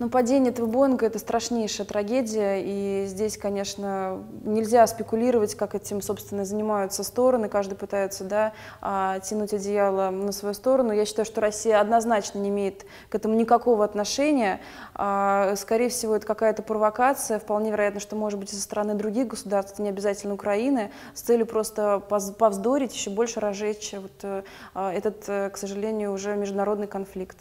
Но ну, падение этого Боинга – это страшнейшая трагедия, и здесь, конечно, нельзя спекулировать, как этим, собственно, занимаются стороны, каждый пытается да, а, тянуть одеяло на свою сторону. Я считаю, что Россия однозначно не имеет к этому никакого отношения. А, скорее всего, это какая-то провокация, вполне вероятно, что, может быть, со стороны других государств, не обязательно Украины, с целью просто повздорить, еще больше разжечь вот э, этот, э, к сожалению, уже международный конфликт.